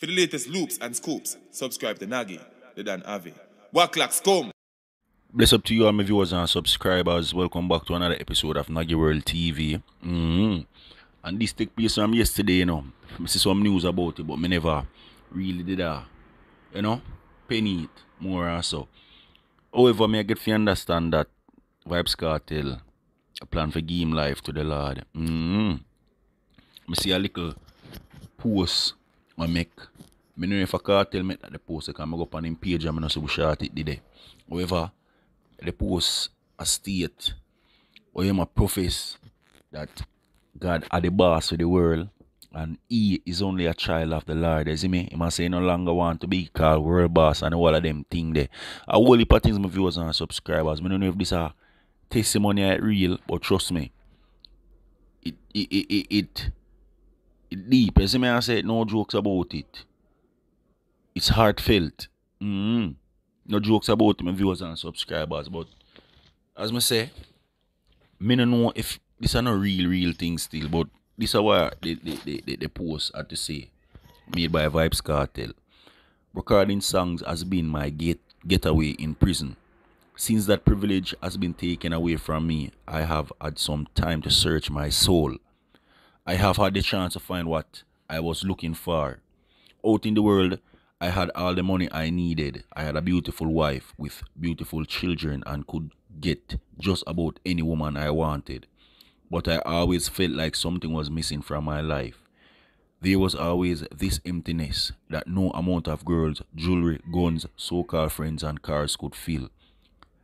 For the latest loops and scoops, subscribe to Nagi, the Dan Work like storm. Bless up to you all my viewers and subscribers. Welcome back to another episode of Nagi World TV. Mm-hmm. And this take place from yesterday, you know. I see some news about it, but me never really did that, you know, penny it more or uh, so. However, me I get you understand that Vibes Cartel a plan for game life to the Lord. Mm-hmm. I see a little post I make. I know if a cartel make that the post, I can go up on him page and I see what shot it did. However, the post a state or him a profess that God are the boss of the world and he is only a child of the Lord. You see me? He must say he no longer want to be called world boss and all of them thing there. A whole heap of things my viewers and subscribers. I don't know if this are testimony real, but trust me. It it it it, it deep. as I said no jokes about it. It's heartfelt. Mm-hmm. No jokes about my viewers and subscribers, but as I say, me no know if this are no real, real things still, but this is what the, the, the, the, the post had to say, made by Vibes Cartel. Recording songs has been my get, getaway in prison. Since that privilege has been taken away from me, I have had some time to search my soul I have had the chance to find what I was looking for. Out in the world, I had all the money I needed. I had a beautiful wife with beautiful children and could get just about any woman I wanted. But I always felt like something was missing from my life. There was always this emptiness that no amount of girls, jewelry, guns, so called friends, and cars could fill.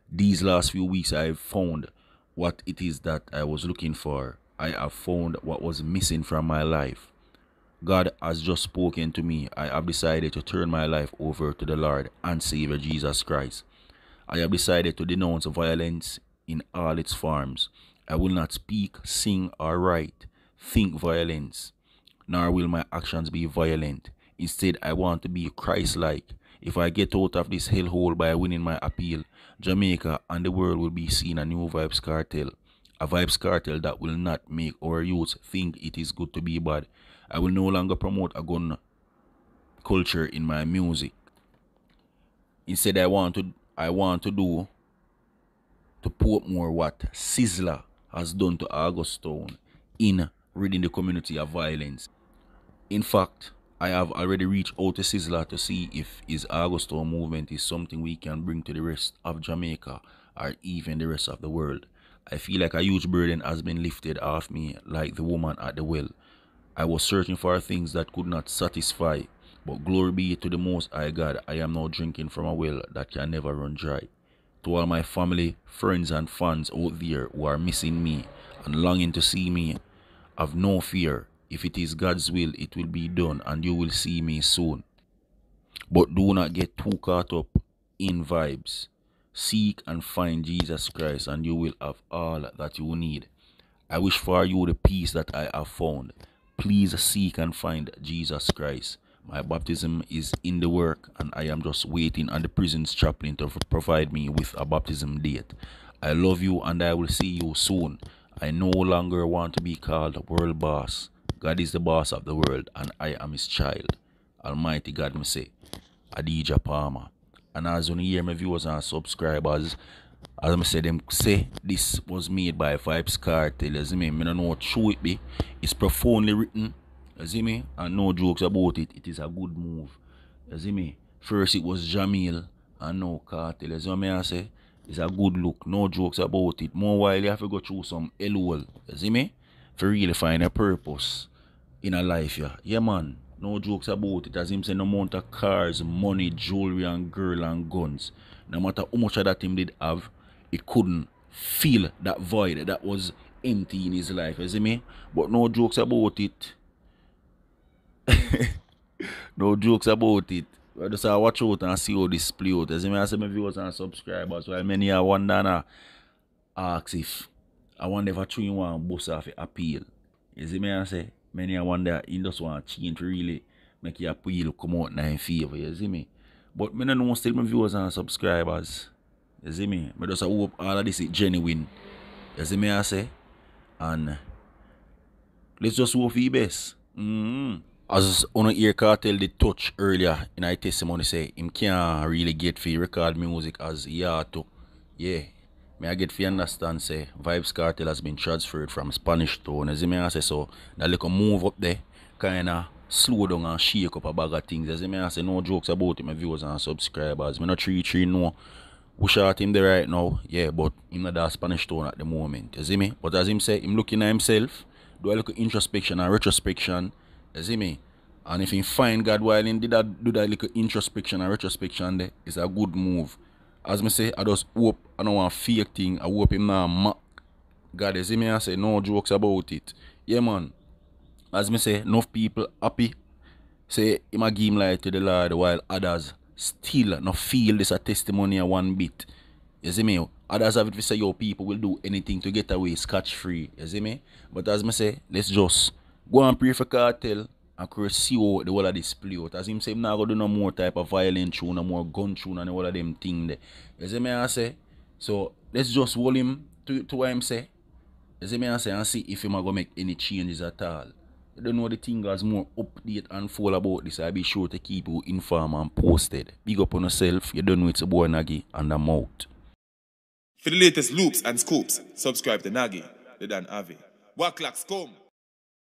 These last few weeks, I've found what it is that I was looking for. I have found what was missing from my life. God has just spoken to me. I have decided to turn my life over to the Lord and Savior Jesus Christ. I have decided to denounce violence in all its forms. I will not speak, sing, or write, think violence, nor will my actions be violent. Instead, I want to be Christ like. If I get out of this hellhole by winning my appeal, Jamaica and the world will be seeing a new vibes cartel. A vibes cartel that will not make our youth think it is good to be bad. I will no longer promote a gun culture in my music. Instead, I want to I want to do to put more what Sizzler has done to Augustown in ridding the community of violence. In fact, I have already reached out to Sizzler to see if his Augustown movement is something we can bring to the rest of Jamaica or even the rest of the world. I feel like a huge burden has been lifted off me, like the woman at the well. I was searching for things that could not satisfy, but glory be to the Most High God, I am now drinking from a well that can never run dry. To all my family, friends, and fans out there who are missing me and longing to see me, have no fear. If it is God's will, it will be done, and you will see me soon. But do not get too caught up in vibes. Seek and find Jesus Christ, and you will have all that you need. I wish for you the peace that I have found. Please seek and find Jesus Christ. My baptism is in the work, and I am just waiting on the prison's chaplain to provide me with a baptism date. I love you, and I will see you soon. I no longer want to be called world boss. God is the boss of the world, and I am his child. Almighty God, me say, Adija Palmer and as you hear my viewers and subscribers, as I say, them say this was made by Vibes Cartel, you see me? I don't know what true it be. It's profoundly written, you see me? And no jokes about it. It is a good move, you see me? First it was Jamil and no Cartel, you see what I say? It's a good look, no jokes about it. More while you have to go through some LOL, you see me? For really find a purpose in a life, yeah. Yeah, man. No jokes about it. As him say, no amount of cars, money, jewelry, and girl and guns. No matter how much of that him did have, he couldn't fill that void that was empty in his life. You see me? But no jokes about it. no jokes about it. I just I watch out and see how this play out. You see me? I see my viewers and subscribers. While many are wondering, ask if I wonder if a true one bus off appeal. You see me? I say. Many a wonder he just want to change really, make your appeal come out now in favor, you see me? But me no know still my viewers and subscribers. You see me? Me just hope all of this is genuine. You see me I say? And let's just hope for the best. Mm-hmm. As on ear cartel they touch earlier in I testimony say him can't really get for record music as he had to. Yeah, May I get fi understand say Vibes Cartel has been transferred from Spanish Town. As me may say so, that little move up there kinda slow down and shake up a bag of things. As me may say no jokes about it, my viewers and subscribers. Me not three three no. We shot him there right now, yeah, but him not that Spanish Town at the moment. You see me? But as him say, him looking at himself, do a little introspection and retrospection. You see me? And if he find God while he did that do that little introspection and retrospection there, it's a good move as me say, I just hope I don't want fake thing. I hope him not mock. God, you see me, I say no jokes about it. Yeah, man. As me say, enough people happy. Say, him a give light to the Lord while others still not feel this a testimony one bit. You see me? Others have it to say, your people will do anything to get away scotch free. You see me? But as me say, let's just go and pray for cartel and could see out the whole of this play out. As him say, I'm not going to do no more type of violent tune, no more gun tune and all of them things there. You see me I say? So let's just hold him to, to what him say. You see me I say and see if him going to make any changes at all. You don't know the thing as more update and full about this. I'll be sure to keep you informed and posted. Big up on yourself. You don't know it's a boy Nagi and I'm out. For the latest loops and scoops, subscribe to Nagi, the Dan Avi. What clocks come?